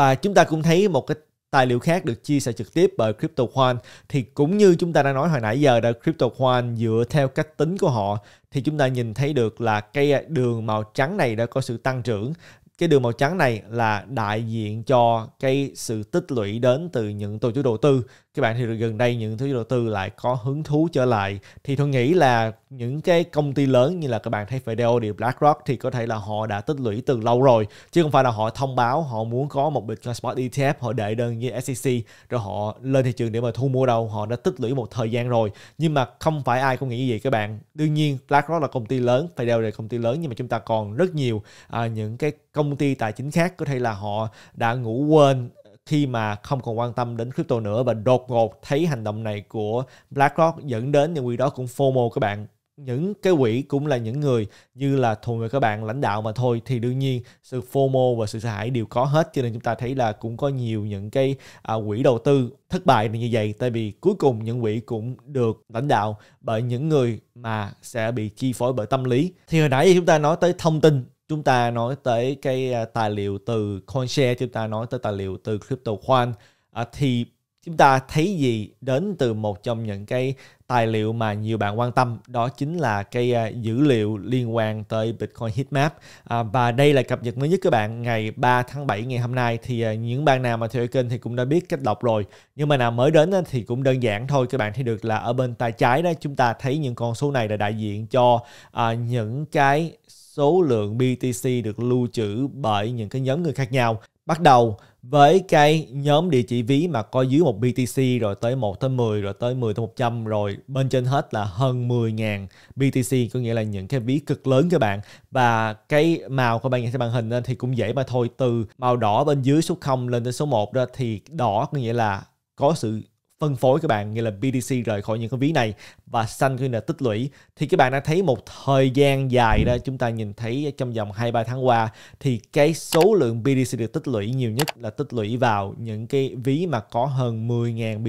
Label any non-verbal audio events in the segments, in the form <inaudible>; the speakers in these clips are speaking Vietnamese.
và chúng ta cũng thấy một cái tài liệu khác được chia sẻ trực tiếp bởi CryptoQuant thì cũng như chúng ta đã nói hồi nãy giờ đã CryptoQuant dựa theo cách tính của họ thì chúng ta nhìn thấy được là cái đường màu trắng này đã có sự tăng trưởng cái đường màu trắng này là đại diện cho cái sự tích lũy đến từ những tổ chức đầu tư các bạn thì gần đây những thứ đầu tư lại có hứng thú trở lại thì tôi nghĩ là những cái công ty lớn như là các bạn thấy Fidelity, BlackRock thì có thể là họ đã tích lũy từ lâu rồi chứ không phải là họ thông báo họ muốn có một Bitcoin Spot ETF họ đệ đơn với SEC rồi họ lên thị trường để mà thu mua đâu họ đã tích lũy một thời gian rồi nhưng mà không phải ai cũng nghĩ như vậy các bạn đương nhiên BlackRock là công ty lớn Fidelity là công ty lớn nhưng mà chúng ta còn rất nhiều à, những cái công ty tài chính khác có thể là họ đã ngủ quên khi mà không còn quan tâm đến crypto nữa và đột ngột thấy hành động này của BlackRock dẫn đến những quỹ đó cũng FOMO các bạn những cái quỹ cũng là những người như là thuộc về các bạn lãnh đạo mà thôi thì đương nhiên sự FOMO và sự sợ hãi đều có hết cho nên chúng ta thấy là cũng có nhiều những cái à, quỹ đầu tư thất bại như vậy tại vì cuối cùng những quỹ cũng được lãnh đạo bởi những người mà sẽ bị chi phối bởi tâm lý thì hồi nãy chúng ta nói tới thông tin chúng ta nói tới cái à, tài liệu từ CoinShare chúng ta nói tới tài liệu từ CryptoQuant à, thì chúng ta thấy gì đến từ một trong những cái tài liệu mà nhiều bạn quan tâm đó chính là cái à, dữ liệu liên quan tới Bitcoin Heatmap à, và đây là cập nhật mới nhất các bạn ngày 3 tháng 7 ngày hôm nay thì à, những bạn nào mà theo kênh thì cũng đã biết cách đọc rồi nhưng mà nào mới đến thì cũng đơn giản thôi các bạn thấy được là ở bên tay trái đó chúng ta thấy những con số này là đại diện cho à, những cái số lượng BTC được lưu trữ bởi những cái nhóm người khác nhau. Bắt đầu với cái nhóm địa chỉ ví mà có dưới một BTC rồi tới 1 tới 10 rồi tới 10 tới 100 rồi bên trên hết là hơn 10.000 BTC có nghĩa là những cái ví cực lớn các bạn và cái màu của bạn nhìn trên màn hình thì cũng dễ mà thôi từ màu đỏ bên dưới số 0 lên tới số 1 đó thì đỏ có nghĩa là có sự phân phối các bạn như là BTC rời khỏi những cái ví này và xanh khi là tích lũy thì các bạn đã thấy một thời gian dài đó chúng ta nhìn thấy trong vòng 2-3 tháng qua thì cái số lượng BTC được tích lũy nhiều nhất là tích lũy vào những cái ví mà có hơn 10.000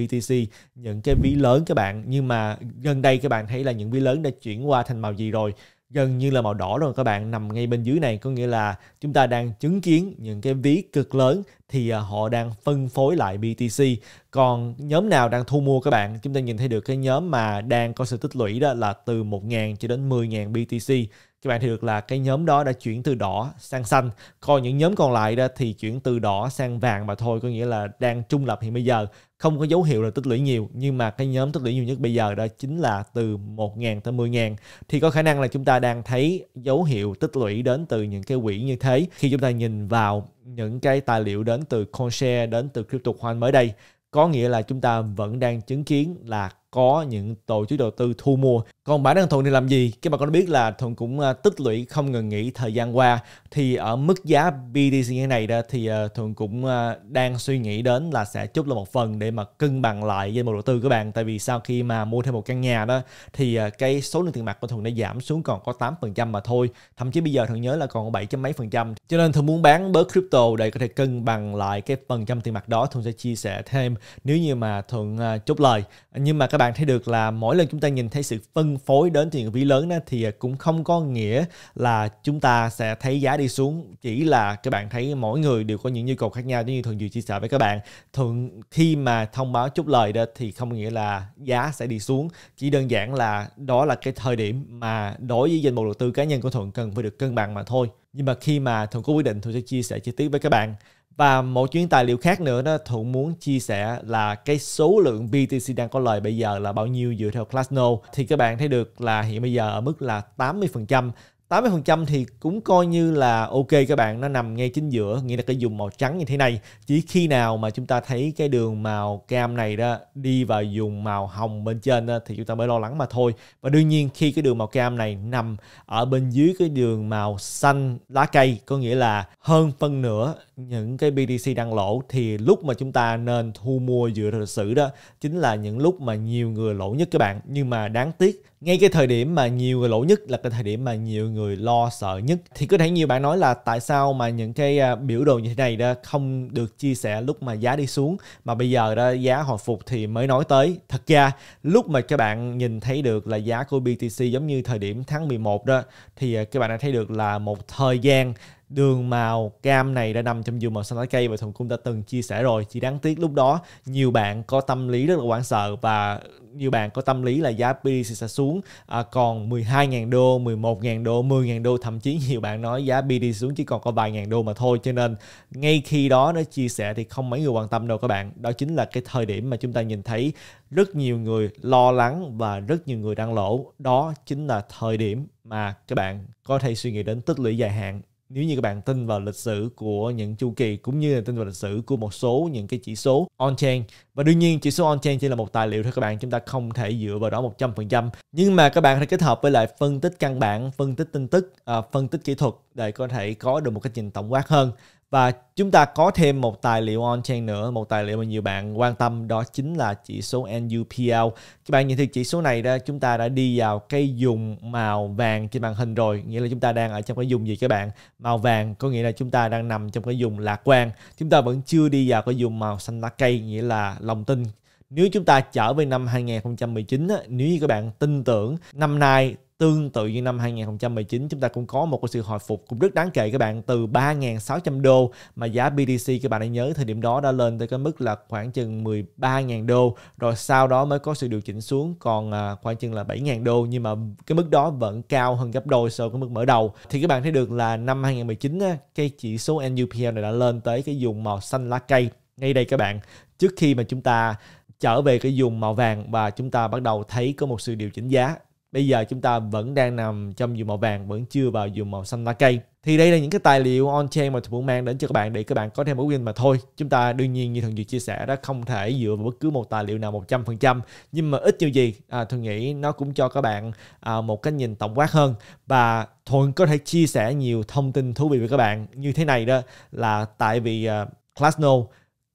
BTC những cái ví lớn các bạn nhưng mà gần đây các bạn thấy là những ví lớn đã chuyển qua thành màu gì rồi gần như là màu đỏ rồi các bạn nằm ngay bên dưới này có nghĩa là chúng ta đang chứng kiến những cái ví cực lớn thì à, họ đang phân phối lại BTC còn nhóm nào đang thu mua các bạn chúng ta nhìn thấy được cái nhóm mà đang có sự tích lũy đó là từ 1.000 cho đến 10.000 BTC các bạn thấy được là cái nhóm đó đã chuyển từ đỏ sang xanh còn những nhóm còn lại đó thì chuyển từ đỏ sang vàng mà thôi có nghĩa là đang trung lập hiện bây giờ không có dấu hiệu là tích lũy nhiều nhưng mà cái nhóm tích lũy nhiều nhất bây giờ đó chính là từ 1.000 tới 10.000 thì có khả năng là chúng ta đang thấy dấu hiệu tích lũy đến từ những cái quỹ như thế khi chúng ta nhìn vào những cái tài liệu đến từ CoinShare đến từ Crypto hoan mới đây có nghĩa là chúng ta vẫn đang chứng kiến là có những tổ chức đầu tư thu mua còn bản thân thuận thì làm gì các bạn có biết là thuận cũng à, tích lũy không ngừng nghỉ thời gian qua thì ở mức giá BTC như này đó thì à, thuận cũng à, đang suy nghĩ đến là sẽ chút là một phần để mà cân bằng lại với một đầu tư của bạn tại vì sau khi mà mua thêm một căn nhà đó thì cái số lượng tiền mặt của thuận đã giảm xuống còn có 8% mà thôi thậm chí bây giờ thuận nhớ là còn bảy trăm mấy phần trăm cho nên thuận muốn bán bớt crypto để có thể cân bằng lại cái phần trăm tiền mặt đó thuận sẽ chia sẻ thêm nếu như mà thuận chốt lời nhưng mà các bạn thấy được là mỗi lần chúng ta nhìn thấy sự phân phối đến thị trường ví lớn đó, thì à, cũng không có nghĩa là chúng ta sẽ thấy giá đi xuống chỉ là các bạn thấy mỗi người đều có những nhu cầu khác nhau như thường vừa chia sẻ với các bạn thường khi mà thông báo chút lời đó thì không nghĩa là giá sẽ đi xuống chỉ đơn giản là đó là cái thời điểm mà đối với danh mục đầu tư cá nhân của thuận cần phải được cân bằng mà thôi nhưng mà khi mà thuận có quyết định thuận sẽ chia sẻ chi tiết với các bạn và một chuyến tài liệu khác nữa đó Thuận muốn chia sẻ là cái số lượng BTC đang có lời bây giờ là bao nhiêu dựa theo Glassnode thì các bạn thấy được là hiện bây giờ ở mức là 80% 80% thì cũng coi như là ok các bạn nó nằm ngay chính giữa nghĩa là cái dùng màu trắng như thế này chỉ khi nào mà chúng ta thấy cái đường màu cam này đó đi vào dùng màu hồng bên trên đó, thì chúng ta mới lo lắng mà thôi và đương nhiên khi cái đường màu cam này nằm ở bên dưới cái đường màu xanh lá cây có nghĩa là hơn phân nửa những cái BTC đang lỗ thì lúc mà chúng ta nên thu mua dựa thực sự đó chính là những lúc mà nhiều người lỗ nhất các bạn nhưng mà đáng tiếc ngay cái thời điểm mà nhiều người lỗ nhất là cái thời điểm mà nhiều người lo sợ nhất thì có thể nhiều bạn nói là tại sao mà những cái à, biểu đồ như thế này đó không được chia sẻ lúc mà giá đi xuống mà bây giờ đó giá hồi phục thì mới nói tới thật ra lúc mà các bạn nhìn thấy được là giá của BTC giống như thời điểm tháng 11 đó thì à, các bạn đã thấy được là một thời gian đường màu cam này đã nằm trong vườn màu xanh lá cây và Thuận cũng đã từng chia sẻ rồi. Chỉ đáng tiếc lúc đó nhiều bạn có tâm lý rất là hoảng sợ và nhiều bạn có tâm lý là giá BTC sẽ xuống à, còn 12.000 đô, 11.000 đô, 10.000 đô thậm chí nhiều bạn nói giá BTC xuống chỉ còn có vài ngàn đô mà thôi cho nên ngay khi đó nó chia sẻ thì không mấy người quan tâm đâu các bạn. Đó chính là cái thời điểm mà chúng ta nhìn thấy rất nhiều người lo lắng và rất nhiều người đang lỗ. Đó chính là thời điểm mà các bạn có thể suy nghĩ đến tích lũy dài hạn nếu như các bạn tin vào lịch sử của những chu kỳ cũng như là tin vào lịch sử của một số những cái chỉ số on-chain và đương nhiên chỉ số on-chain chỉ là một tài liệu thôi các bạn chúng ta không thể dựa vào đó 100% nhưng mà các bạn hãy kết hợp với lại phân tích căn bản phân tích tin tức à, phân tích kỹ thuật để có thể có được một cái nhìn tổng quát hơn và chúng ta có thêm một tài liệu on-chain nữa, một tài liệu mà nhiều bạn quan tâm đó chính là chỉ số NUPL. Các bạn nhìn thấy chỉ số này đó, chúng ta đã đi vào cái dùng màu vàng trên màn hình rồi, nghĩa là chúng ta đang ở trong cái dùng gì các bạn? Màu vàng có nghĩa là chúng ta đang nằm trong cái dùng lạc quan. Chúng ta vẫn chưa đi vào cái dùng màu xanh lá cây, nghĩa là lòng tin. Nếu chúng ta trở về năm 2019, nếu như các bạn tin tưởng năm nay Tương tự như năm 2019 chúng ta cũng có một cái sự hồi phục cũng rất đáng kể các bạn từ 3.600 đô mà giá BTC các bạn hãy nhớ thời điểm đó đã lên tới cái mức là khoảng chừng 13.000 đô rồi sau đó mới có sự điều chỉnh xuống còn à, khoảng chừng là 7.000 đô nhưng mà cái mức đó vẫn cao hơn gấp đôi so với mức mở đầu thì các bạn thấy được là năm 2019 cái chỉ số NUPM này đã lên tới cái vùng màu xanh lá cây ngay đây các bạn trước khi mà chúng ta trở về cái vùng màu vàng và chúng ta bắt đầu thấy có một sự điều chỉnh giá bây giờ chúng ta vẫn đang nằm trong vùng màu vàng vẫn chưa vào vùng màu xanh lá cây thì đây là những cái tài liệu on chain mà tôi muốn mang đến cho các bạn để các bạn có thêm một win mà thôi chúng ta đương nhiên như thường dược chia sẻ đó không thể dựa vào bất cứ một tài liệu nào 100% nhưng mà ít nhiều gì à, thường nghĩ nó cũng cho các bạn à, một cái nhìn tổng quát hơn và thuận có thể chia sẻ nhiều thông tin thú vị với các bạn như thế này đó là tại vì à, Classno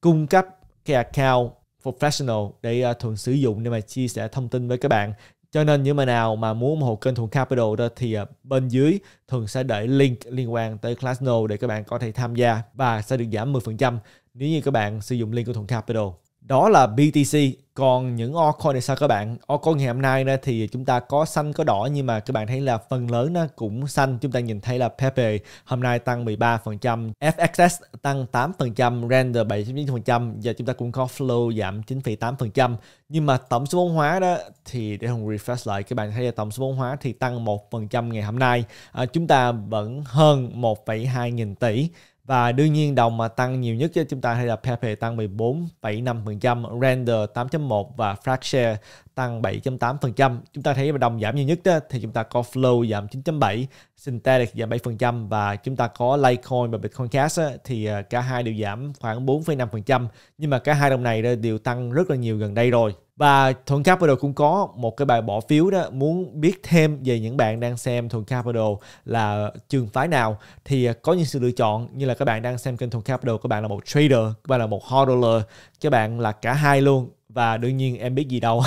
cung cấp cái account professional để uh, thuận sử dụng để mà chia sẻ thông tin với các bạn cho nên những mà nào mà muốn ủng hộ kênh Thuận Capital đó thì à, bên dưới thường sẽ để link liên quan tới Classno để các bạn có thể tham gia và sẽ được giảm 10% nếu như các bạn sử dụng link của Thuận Capital đó là BTC còn những altcoin này sao các bạn altcoin ngày hôm nay thì chúng ta có xanh có đỏ nhưng mà các bạn thấy là phần lớn nó cũng xanh chúng ta nhìn thấy là Pepe hôm nay tăng 13% FXS tăng 8% Render 7.9% và chúng ta cũng có Flow giảm 9,8% nhưng mà tổng số vốn hóa đó thì để hùng refresh lại các bạn thấy là tổng số vốn hóa thì tăng 1% ngày hôm nay à, chúng ta vẫn hơn 1,2 nghìn tỷ và đương nhiên đồng mà tăng nhiều nhất cho chúng ta hay là Pepe tăng 14,5%, Render 8.1 và Fraxshare tăng 7.8%. Chúng ta thấy đồng giảm nhiều nhất đó, thì chúng ta có Flow giảm 9.7, Synthetic giảm 7% và chúng ta có Litecoin và Bitcoin Cash đó, thì à, cả hai đều giảm khoảng 4,5%. Nhưng mà cả hai đồng này đều tăng rất là nhiều gần đây rồi. Và Thuận Capital cũng có một cái bài bỏ phiếu đó muốn biết thêm về những bạn đang xem Thuận Capital là trường phái nào thì à, có những sự lựa chọn như là các bạn đang xem kênh Thuận Capital các bạn là một trader, các bạn là một hodler, các bạn là cả hai luôn và đương nhiên em biết gì đâu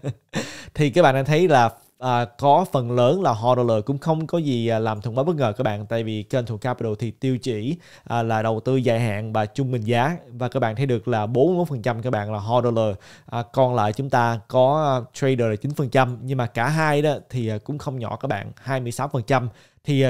<laughs> thì các bạn đang thấy là à, có phần lớn là họ dollar cũng không có gì à, làm thùng quá bất ngờ các bạn tại vì kênh thuộc capital thì tiêu chỉ à, là đầu tư dài hạn và trung bình giá và các bạn thấy được là 41% các bạn là họ dollar à, còn lại chúng ta có à, trader là 9% nhưng mà cả hai đó thì à, cũng không nhỏ các bạn 26% thì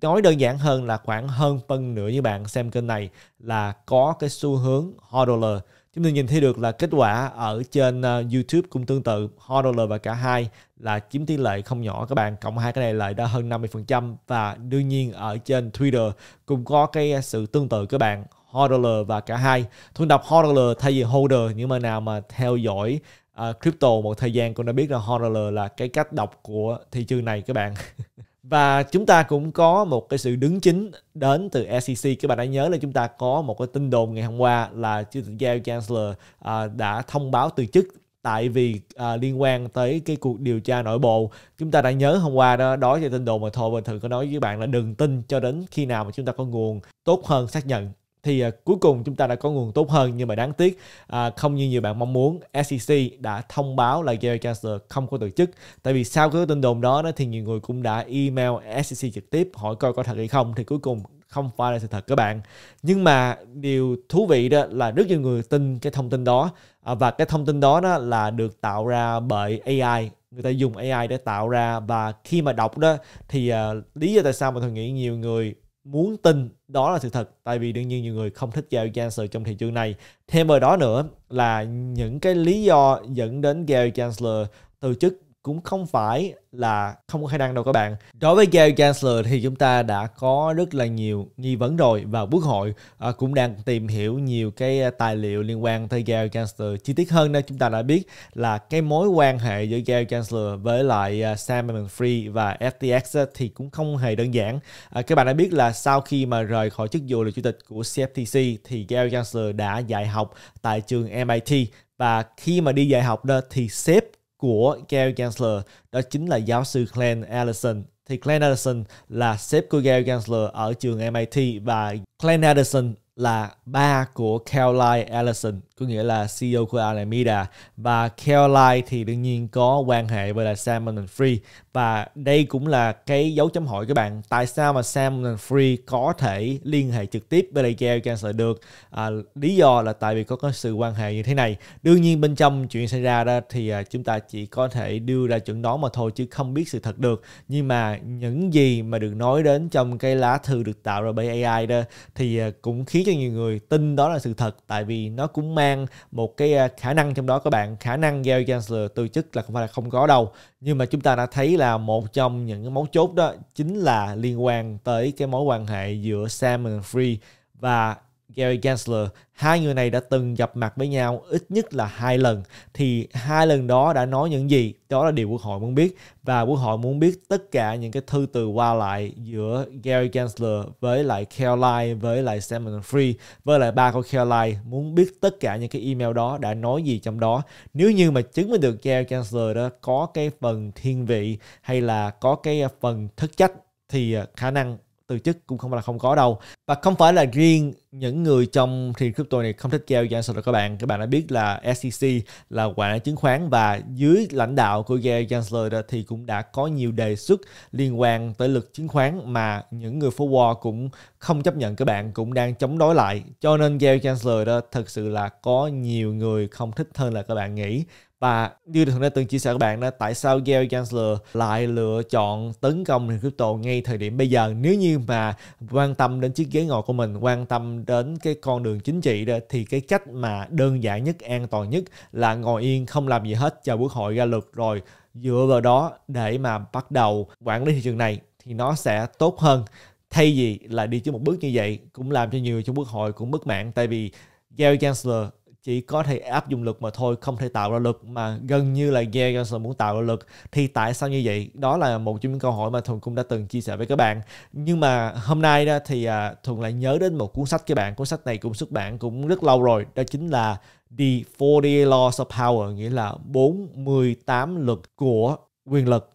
nói đơn giản hơn là khoảng hơn phân nửa như bạn xem kênh này là có cái xu hướng hodler Chúng ta nhìn thấy được là kết quả ở trên uh, YouTube cũng tương tự, HODL và cả hai là chiếm tỷ lệ không nhỏ các bạn, cộng hai cái này lại đã hơn 50% và đương nhiên ở trên Twitter cũng có cái ờ, sự tương tự các bạn, HODL và cả hai. Thuần đọc HODL thay vì holder, nhưng mà nào mà theo dõi uh, crypto một thời gian cũng đã biết là HODL là cái cách đọc của thị trường này các bạn. <laughs> và chúng ta cũng có một cái sự đứng chính đến từ SEC các bạn đã nhớ là chúng ta có một cái tin đồn ngày hôm qua là chủ tịch Gary chancellor à, đã thông báo từ chức tại vì à, liên quan tới cái cuộc điều tra nội bộ chúng ta đã nhớ hôm qua đó đó là tin đồn mà thôi bình thường có nói với bạn là đừng tin cho đến khi nào mà chúng ta có nguồn tốt hơn xác nhận thì uh, cuối cùng chúng ta đã có nguồn tốt hơn nhưng mà đáng tiếc uh, không như nhiều bạn mong muốn SEC đã thông báo là Gary Gensler không có từ chức tại vì sau cái tin đồn đó, thì nhiều người cũng đã email SEC trực tiếp hỏi coi có thật hay không thì cuối cùng không phải là sự thật các bạn nhưng mà điều thú vị đó là rất nhiều người tin cái thông tin đó à, và cái thông tin đó, đó là được tạo ra bởi AI người ta dùng AI để tạo ra và khi mà đọc đó thì uh, lý do tại sao mà tôi nghĩ nhiều người muốn tin đó là sự thật tại vì đương nhiên nhiều người không thích Gary Gensler trong thị trường này thêm vào đó nữa là những cái lý do dẫn đến Gary Gensler từ chức cũng không phải là không có khả năng đâu các bạn. Đối với Gary Gensler thì chúng ta đã có rất là nhiều nghi vấn rồi và Quốc hội à, cũng đang tìm hiểu nhiều cái à, tài liệu liên quan tới Gary Gensler chi tiết hơn nên chúng ta đã biết là cái mối quan hệ giữa Gary Gensler với lại à, Sam bankman Free và FTX thì cũng không hề đơn giản. các bạn đã biết là sau khi mà rời khỏi chức vụ là chủ tịch của CFTC thì Gary Gensler đã dạy học tại trường MIT và khi mà đi dạy học đó thì sếp của Gary Gensler đó chính là giáo sư Glenn Allison. Thì Glenn Allison là sếp của Gary Gensler ở trường MIT và Glenn Allison là ba của Caroline Ellison, có nghĩa là CEO của Alameda. Và Caroline thì đương nhiên có quan hệ với là Salmon and Free. Và đây cũng là cái dấu chấm hỏi các bạn. Tại sao mà Salmon and Free có thể liên hệ trực tiếp với lại Gary Gensler được? À, lý do là tại vì có, có sự quan hệ như thế này. Đương nhiên bên trong chuyện xảy ra đó thì à, chúng ta chỉ có thể đưa ra chuẩn đoán mà thôi chứ không biết sự thật được. Nhưng mà những gì mà được nói đến trong cái lá thư được tạo ra bởi AI đó thì à, cũng khiến cho rất nhiều người tin đó là sự thật tại vì nó cũng mang một cái khả năng trong đó các bạn khả năng Gary Gensler từ chức là không phải là không có đâu nhưng mà chúng ta đã thấy là một trong những cái mấu chốt đó chính là liên quan tới cái mối quan hệ giữa Sam and Free và Gary Gensler, hai người này đã từng gặp mặt với nhau ít nhất là hai lần. Thì hai lần đó đã nói những gì? Đó là điều Quốc hội muốn biết. Và Quốc hội muốn biết tất cả những cái thư từ qua lại giữa Gary Gensler với lại Caroline, với lại Simon Free, với lại ba của Caroline. Muốn biết tất cả những cái email đó đã nói gì trong đó. Nếu như mà chứng minh được Gary Gensler đó có cái phần thiên vị hay là có cái phần thất trách thì à, khả năng từ chức cũng không phải là không có đâu và không phải là riêng những người trong thị trường crypto này không thích giao Jack Dorsey các bạn các bạn đã biết là SEC là quản chứng khoán và dưới lãnh đạo của Gary Gensler thì cũng đã có nhiều đề xuất liên quan tới lực chứng khoán mà những người forward cũng không chấp nhận các bạn cũng đang chống đối lại cho nên Gary Gensler đó thực sự là có nhiều người không thích hơn là các bạn nghĩ và như thường đã từng chia sẻ các bạn đó tại sao Gary Gensler lại lựa chọn tấn công nền crypto ngay thời điểm bây giờ nếu như mà quan tâm đến chiếc ghế ngồi của mình quan tâm đến cái con đường chính trị đó thì cái cách mà đơn giản nhất an toàn nhất là ngồi yên không làm gì hết chờ quốc hội ra luật rồi dựa vào đó để mà bắt đầu quản lý thị trường này thì nó sẽ tốt hơn thay vì là đi trước một bước như vậy cũng làm cho nhiều trong quốc hội cũng bất mãn tại vì Gary Gensler chỉ có thể áp dụng lực mà thôi không thể tạo ra lực mà gần như là Gary Johnson muốn tạo ra lực thì tại sao như vậy đó là một trong những câu hỏi mà Thuận cũng đã từng chia sẻ với các bạn nhưng mà hôm nay đó thì à, lại nhớ đến một cuốn sách các bạn cuốn sách này cũng xuất bản cũng rất lâu rồi đó chính là The 40 Laws of Power nghĩa là 48 luật của quyền lực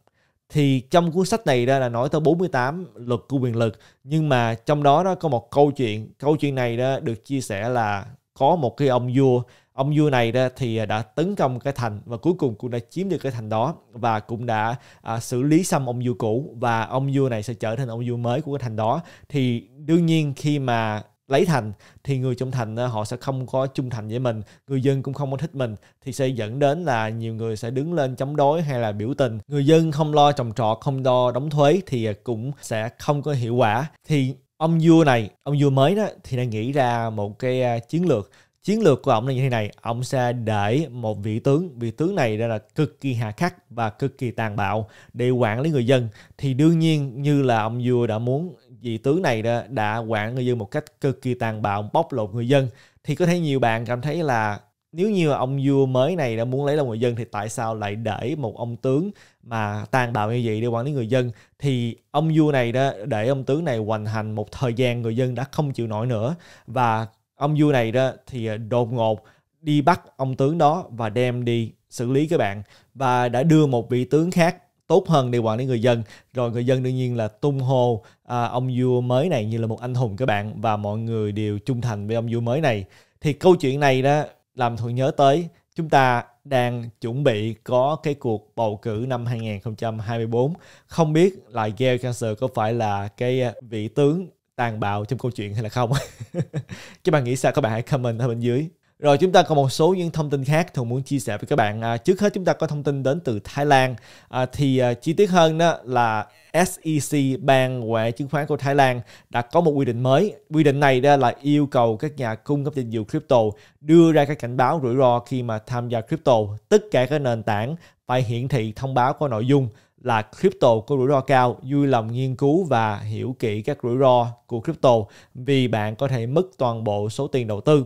thì trong cuốn sách này đó là nói tới 48 luật của quyền lực nhưng mà trong đó đó có một câu chuyện câu chuyện này đó được chia sẻ là có một cái ông vua ông vua này đó thì à, đã tấn công cái thành và cuối cùng cũng đã chiếm được cái thành đó và cũng đã à, xử lý xong ông vua cũ và ông vua này sẽ trở thành ông vua mới của cái thành đó thì đương nhiên khi mà lấy thành thì người trong thành à, họ sẽ không có trung thành với mình người dân cũng không có thích mình thì sẽ dẫn đến là nhiều người sẽ đứng lên chống đối hay là biểu tình người dân không lo trồng trọt không lo đóng thuế thì à, cũng sẽ không có hiệu quả thì ông vua này ông vua mới đó thì đã nghĩ ra một cái à, chiến lược chiến lược của ông là như thế này ông sẽ để một vị tướng vị tướng này ra là cực kỳ hà khắc và cực kỳ tàn bạo để quản lý người dân thì đương nhiên như là ông vua đã muốn vị tướng này đã, đã quản người dân một cách cực kỳ tàn bạo bóc lột người dân thì có thể nhiều bạn cảm thấy là nếu như ông vua mới này đã muốn lấy lòng người dân thì tại sao lại để một ông tướng mà tàn bạo như vậy để quản lý người dân thì ông vua này đã để ông tướng này hoành hành một thời gian người dân đã không chịu nổi nữa và ông vua này đó thì à, đột ngột đi bắt ông tướng đó và đem đi xử lý các bạn và đã đưa một vị tướng khác tốt hơn để quản lý người dân rồi người dân đương nhiên là tung hô à, ông vua mới này như là một anh hùng các bạn và mọi người đều trung thành với ông vua mới này thì câu chuyện này đó làm thuận nhớ tới chúng ta đang chuẩn bị có cái cuộc bầu cử năm 2024. Không biết là Gail Cancer có phải là cái à, vị tướng tàn bạo trong câu chuyện hay là không? <laughs> các bạn nghĩ sao? Các bạn hãy comment ở bên dưới. Rồi chúng ta có một số những thông tin khác Thường muốn chia sẻ với các bạn. À, trước hết chúng ta có thông tin đến từ Thái Lan. À, thì à, chi tiết hơn đó là SEC, Ban Quản Chứng khoán của Thái Lan đã có một quy định mới. Quy định này đó là yêu cầu các nhà cung cấp dịch vụ crypto đưa ra các cảnh báo rủi ro khi mà tham gia crypto. Tất cả các nền tảng phải hiển thị thông báo có nội dung là crypto có rủi ro cao, vui lòng nghiên cứu và hiểu kỹ các rủi ro của crypto vì bạn có thể mất toàn bộ số tiền đầu tư.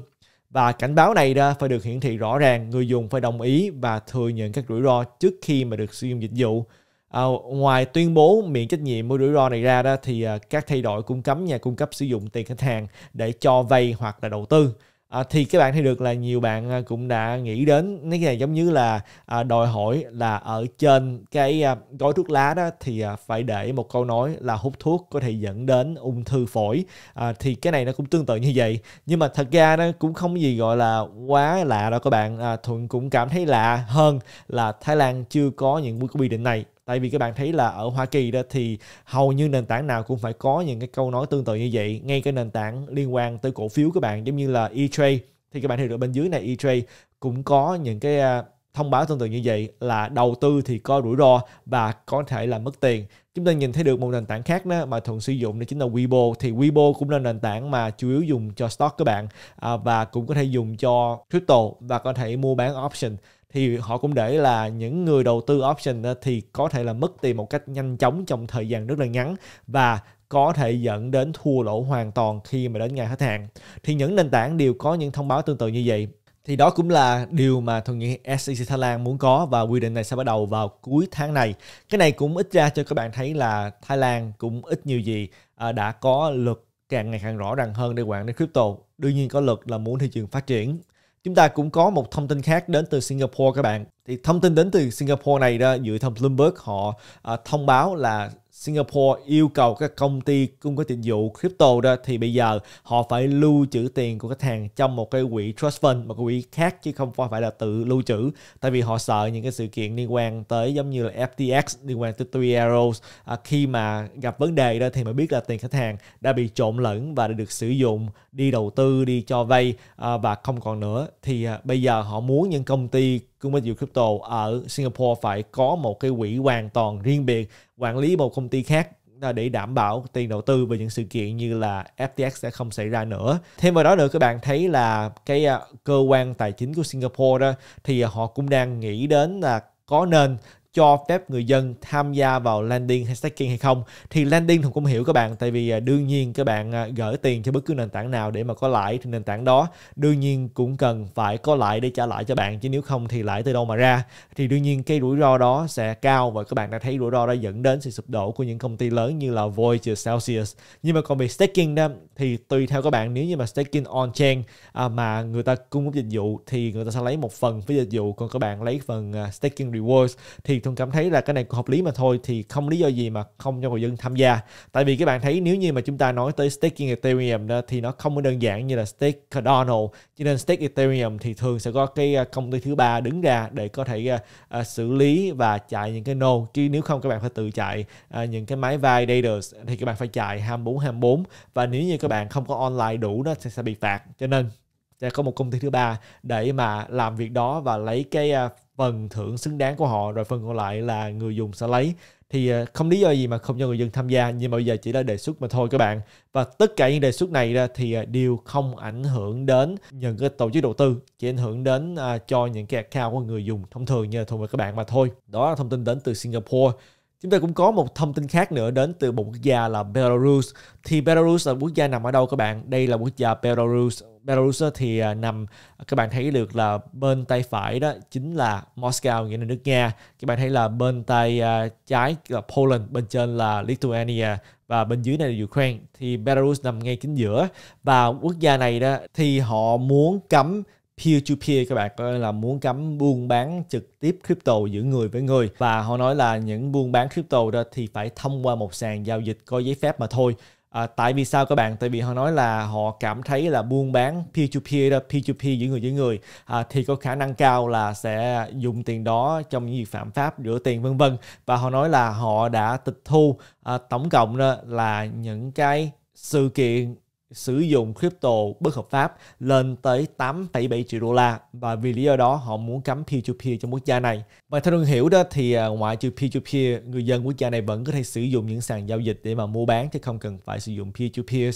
Và cảnh báo này ra phải được hiển thị rõ ràng, người dùng phải đồng ý và thừa nhận các rủi ro trước khi mà được sử dụng dịch vụ. À, ngoài tuyên bố miễn trách nhiệm với rủi ro này ra đó thì à, các thay đổi cũng cấm nhà cung cấp sử dụng tiền khách hàng để cho vay hoặc là đầu tư à, thì các bạn thấy được là nhiều bạn à, cũng đã nghĩ đến cái này giống như là à, đòi hỏi là ở trên cái à, gói thuốc lá đó thì à, phải để một câu nói là hút thuốc có thể dẫn đến ung thư phổi à, thì cái này nó cũng tương tự như vậy nhưng mà thật ra nó cũng không gì gọi là quá lạ đâu các bạn à, thuận cũng cảm thấy lạ hơn là thái lan chưa có những quy định này tại vì các bạn thấy là ở Hoa Kỳ đó thì hầu như nền tảng nào cũng phải có những cái câu nói tương tự như vậy ngay cái nền tảng liên quan tới cổ phiếu các bạn giống như là E-Trade thì các bạn thấy được bên dưới này E-Trade cũng có những cái à, thông báo tương tự như vậy là đầu tư thì có rủi ro và có thể là mất tiền chúng ta nhìn thấy được một nền tảng khác đó mà thường sử dụng đó chính là Weibo thì Weibo cũng là nền tảng mà chủ yếu dùng cho stock các bạn à, và cũng có thể dùng cho crypto và có thể mua bán option thì họ cũng để là những người đầu tư option thì có thể là mất tiền một cách nhanh chóng trong thời gian rất là ngắn và có thể dẫn đến thua lỗ hoàn toàn khi mà đến ngày hết hạn. Thì những nền tảng đều có những thông báo tương tự như vậy. Thì đó cũng là điều mà thường nghĩ SEC Thái Lan muốn có và quy định này sẽ bắt đầu vào cuối tháng này. Cái này cũng ít ra cho các bạn thấy là Thái Lan cũng ít nhiều gì à, đã có luật càng ngày càng rõ ràng hơn để quản lý crypto. Đương nhiên có luật là muốn thị trường phát triển Chúng ta cũng có một thông tin khác đến từ Singapore các bạn. Thì thông tin đến từ Singapore này đó dựa theo Bloomberg họ à, thông báo là Singapore yêu cầu các công ty cung cấp dịch vụ crypto đó thì bây giờ họ phải lưu trữ tiền của khách hàng trong một cái quỹ trust fund một cái quỹ khác chứ không phải là tự lưu trữ tại vì họ sợ những cái sự kiện liên quan tới giống như là FTX liên quan tới Three Arrows à, khi mà gặp vấn đề đó thì mới biết là tiền khách hàng đã bị trộn lẫn và đã được sử dụng đi đầu tư đi cho vay à, và không còn nữa thì à, bây giờ họ muốn những công ty cung cấp dịch vụ crypto ở Singapore phải có một cái quỹ hoàn toàn riêng biệt quản lý một công ty khác để đảm bảo tiền đầu tư về những sự kiện như là FTX sẽ không xảy ra nữa. Thêm vào đó nữa các bạn thấy là cái à, cơ quan tài chính của Singapore đó thì họ cũng đang nghĩ đến là có nên cho phép người dân tham gia vào landing hay staking hay không thì landing thì cũng hiểu các bạn tại vì à, đương nhiên các bạn à, gửi tiền cho bất cứ nền tảng nào để mà có lãi thì nền tảng đó đương nhiên cũng cần phải có lãi để trả lại cho bạn chứ nếu không thì lãi từ đâu mà ra thì đương nhiên cái rủi ro đó sẽ cao và các bạn đã thấy rủi ro đó dẫn đến sự sụp đổ của những công ty lớn như là Voyager Celsius nhưng mà còn về staking đó thì tùy theo các bạn nếu như mà staking on chain à, mà người ta cung cấp dịch vụ thì người ta sẽ lấy một phần với dịch vụ còn các bạn lấy phần staking rewards thì tôi cảm thấy là cái này cũng hợp lý mà thôi thì không lý do gì mà không cho người dân tham gia tại vì các bạn thấy nếu như mà chúng ta nói tới staking Ethereum đó, thì nó không có đơn giản như là stake Cardano cho nên stake Ethereum thì thường sẽ có cái à, công ty thứ ba đứng ra để có thể uh, xử lý và chạy những cái node chứ nếu không các bạn phải tự chạy uh, những cái máy vai Raiders thì các bạn phải chạy 24 24 và nếu như các bạn không có online đủ đó thì sẽ bị phạt cho nên sẽ có một công ty thứ ba để mà làm việc đó và lấy cái uh, phần thưởng xứng đáng của họ rồi phần còn lại là người dùng sẽ lấy thì à, không lý do gì mà không cho người dân tham gia nhưng mà bây giờ chỉ là đề xuất mà thôi các bạn và tất cả những đề xuất này ra thì à, đều không ảnh hưởng đến những cái tổ chức đầu tư chỉ ảnh hưởng đến à, cho những cái account của người dùng thông thường như là thông qua các bạn mà thôi đó là thông tin đến từ Singapore Chúng ta cũng có một thông tin khác nữa đến từ một quốc gia là Belarus. Thì Belarus là quốc gia nằm ở đâu các bạn? Đây là quốc gia Belarus. Belarus thì à, nằm các bạn thấy được là bên tay phải đó chính là Moscow nghĩa là nước Nga. Các bạn thấy là bên tay à, trái là Poland, bên trên là Lithuania và bên dưới này là Ukraine. Thì Belarus nằm ngay chính giữa và quốc gia này đó thì họ muốn cấm peer-to-peer các bạn coi là muốn cấm buôn bán trực tiếp crypto giữa người với người và họ nói là những buôn bán crypto đó thì phải thông qua một sàn giao dịch có giấy phép mà thôi À, tại vì sao các bạn? Tại vì họ nói là họ cảm thấy là buôn bán peer-to-peer đó, peer-to-peer giữa người với người à, thì có khả năng cao là sẽ dùng tiền đó trong những việc phạm pháp, rửa tiền vân vân và họ nói là họ đã tịch thu à, tổng cộng đó là những cái sự kiện sử dụng crypto bất hợp pháp lên tới 8,7 triệu đô la và vì lý do đó họ muốn cấm P2P trong quốc gia này. Và theo đường hiểu đó thì à, ngoại trừ P2P, người dân quốc gia này vẫn có thể sử dụng những sàn giao dịch để mà mua bán chứ không cần phải sử dụng P2P.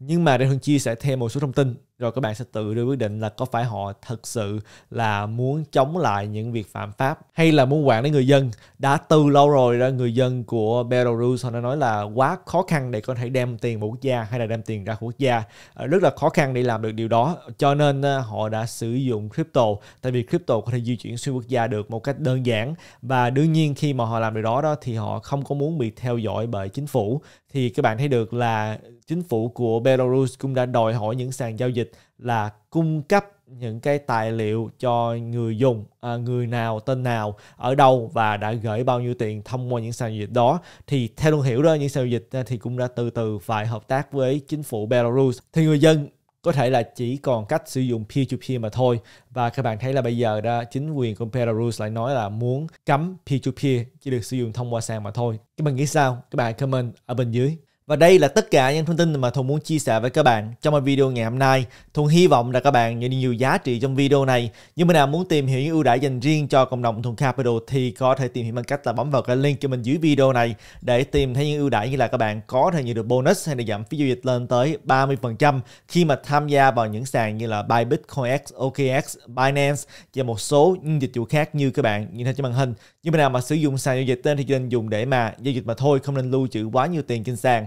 Nhưng mà để Hương chia sẻ thêm một số thông tin rồi các bạn sẽ tự đưa quyết định là có phải họ thật sự là muốn chống lại những việc phạm pháp hay là muốn quản lý người dân đã từ lâu rồi đó người dân của Belarus họ đã nói là quá khó khăn để có thể đem tiền vào quốc gia hay là đem tiền ra quốc gia ờ, rất là khó khăn để làm được điều đó cho nên ờ, họ đã sử dụng crypto tại vì crypto có thể di chuyển xuyên quốc gia được một cách đơn giản và đương nhiên khi mà họ làm điều đó đó thì họ không có muốn bị theo dõi bởi chính phủ thì các bạn thấy được là chính phủ của Belarus cũng đã đòi hỏi những sàn giao dịch dịch là cung cấp những cái tài liệu cho người dùng à, người nào tên nào ở đâu và đã gửi bao nhiêu tiền thông qua những sàn giao dịch đó thì theo luôn hiểu đó những sàn giao dịch à, thì cũng đã từ từ phải hợp tác với chính phủ Belarus thì người dân có thể là chỉ còn cách sử dụng peer-to-peer mà thôi và các bạn thấy là bây giờ đó chính quyền của Belarus lại nói là muốn cấm peer-to-peer chỉ được sử dụng thông qua sàn mà thôi các bạn nghĩ sao các bạn comment ở bên dưới và đây là tất cả những thông tin mà Thuận muốn chia sẻ với các bạn trong video ngày hôm nay. Thuận hy vọng là các bạn nhận được nhiều giá trị trong video này. Nhưng mà nào muốn tìm hiểu những ưu đãi dành riêng cho cộng đồng Thuận Capital thì có thể tìm hiểu bằng cách là bấm vào cái link cho mình dưới video này để tìm thấy những ưu đãi như là các bạn có thể nhận được bonus hay là giảm phí giao dịch lên tới 30% khi mà tham gia vào những sàn như là Buy Bitcoin X, OKX, Binance và một số những dịch vụ khác như các bạn nhìn thấy trên màn hình. Nhưng mà nào mà sử dụng sàn giao dịch tên thì nên dùng để mà giao dịch mà thôi không nên lưu trữ quá nhiều tiền trên sàn